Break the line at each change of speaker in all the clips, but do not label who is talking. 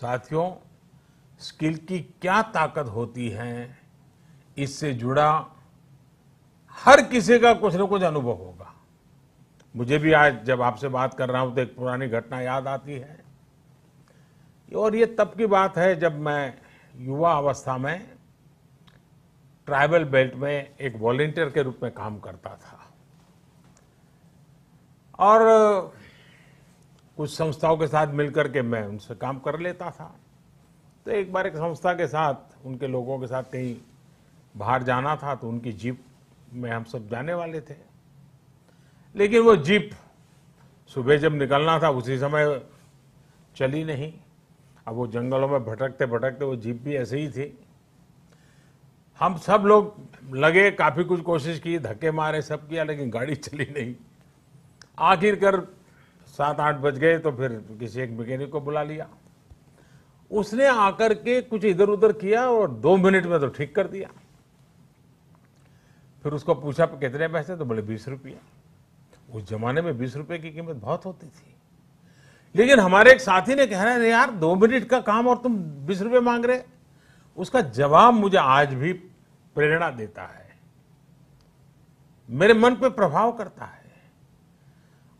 साथियों स्किल की क्या ताकत होती है इससे जुड़ा हर किसी का कुछ न कुछ अनुभव होगा मुझे भी आज जब आपसे बात कर रहा हूं तो एक पुरानी घटना याद आती है और ये तब की बात है जब मैं युवा अवस्था में ट्राइबल बेल्ट में एक वॉलेंटियर के रूप में काम करता था और कुछ संस्थाओं के साथ मिलकर के मैं उनसे काम कर लेता था तो एक बार एक संस्था के साथ उनके लोगों के साथ कहीं बाहर जाना था तो उनकी जीप में हम सब जाने वाले थे लेकिन वो जीप सुबह जब निकलना था उसी समय चली नहीं अब वो जंगलों में भटकते भटकते वो जीप भी ऐसे ही थी हम सब लोग लगे काफ़ी कुछ कोशिश की धक्के मारे सब किया लेकिन गाड़ी चली नहीं आखिरकार सात आठ बज गए तो फिर किसी एक मैकेनिक को बुला लिया उसने आकर के कुछ इधर उधर किया और दो मिनट में तो ठीक कर दिया फिर उसको पूछा कितने पैसे तो बोले बीस रुपया उस जमाने में बीस रुपये की कीमत बहुत होती थी लेकिन हमारे एक साथी ने कह रहा है यार दो मिनट का काम और तुम बीस रुपये मांग रहे उसका जवाब मुझे आज भी प्रेरणा देता है मेरे मन पे प्रभाव करता है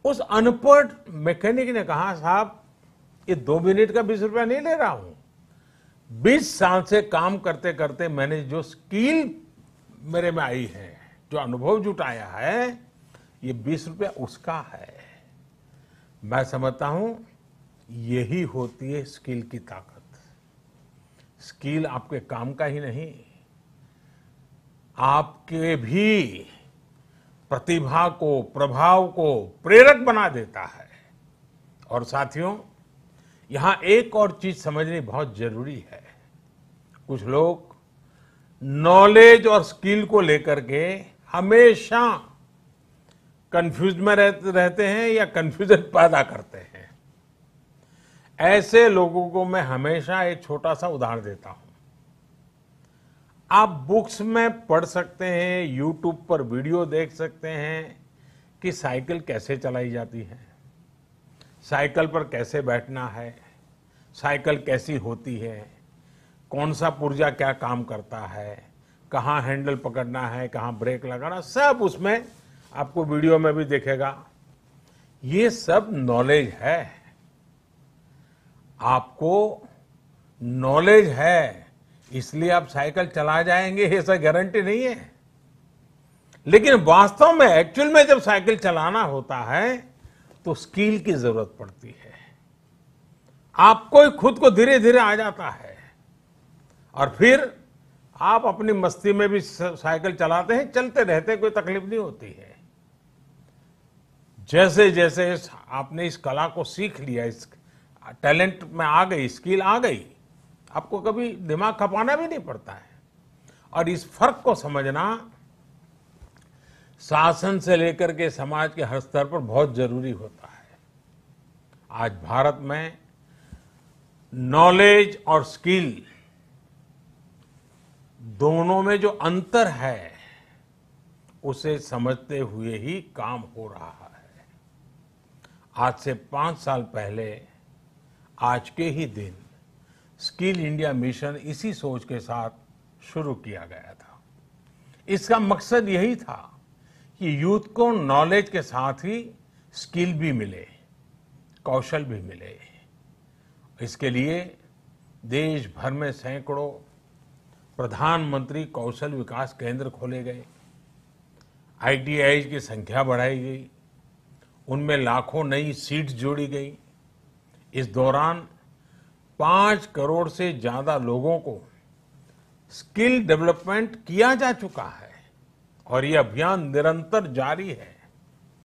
उस अनपढ़ मैकेनिक ने कहा साहब ये दो मिनट का बीस रुपया नहीं ले रहा हूं बीस साल से काम करते करते मैंने जो स्किल मेरे में आई है जो अनुभव जुटाया है ये बीस रुपया उसका है मैं समझता हूं यही होती है स्किल की ताकत स्किल आपके काम का ही नहीं आपके भी प्रतिभा को प्रभाव को प्रेरक बना देता है और साथियों यहां एक और चीज समझनी बहुत जरूरी है कुछ लोग नॉलेज और स्किल को लेकर के हमेशा कंफ्यूज में रहते हैं या कंफ्यूजन पैदा करते हैं ऐसे लोगों को मैं हमेशा एक छोटा सा उदाहरण देता हूं आप बुक्स में पढ़ सकते हैं यूट्यूब पर वीडियो देख सकते हैं कि साइकिल कैसे चलाई जाती है साइकिल पर कैसे बैठना है साइकिल कैसी होती है कौन सा पुर्जा क्या काम करता है कहाँ हैंडल पकड़ना है कहाँ ब्रेक लगाना सब उसमें आपको वीडियो में भी देखेगा ये सब नॉलेज है आपको नॉलेज है इसलिए आप साइकिल चला जाएंगे ऐसा गारंटी नहीं है लेकिन वास्तव में एक्चुअल में जब साइकिल चलाना होता है तो स्किल की जरूरत पड़ती है आपको ही खुद को धीरे धीरे आ जाता है और फिर आप अपनी मस्ती में भी साइकिल चलाते हैं चलते रहते हैं कोई तकलीफ नहीं होती है जैसे जैसे आपने इस कला को सीख लिया इस टैलेंट में आ गई स्किल आ गई आपको कभी दिमाग खपाना भी नहीं पड़ता है और इस फर्क को समझना शासन से लेकर के समाज के हर स्तर पर बहुत जरूरी होता है आज भारत में नॉलेज और स्किल दोनों में जो अंतर है उसे समझते हुए ही काम हो रहा है आज से पांच साल पहले आज के ही दिन स्किल इंडिया मिशन इसी सोच के साथ शुरू किया गया था इसका मकसद यही था कि यूथ को नॉलेज के साथ ही स्किल भी मिले कौशल भी मिले इसके लिए देश भर में सैकड़ों प्रधानमंत्री कौशल विकास केंद्र खोले गए आईटीआई की संख्या बढ़ाई गई उनमें लाखों नई सीट जोड़ी गई इस दौरान पांच करोड़ से ज्यादा लोगों को स्किल डेवलपमेंट किया जा चुका है और यह अभियान निरंतर जारी है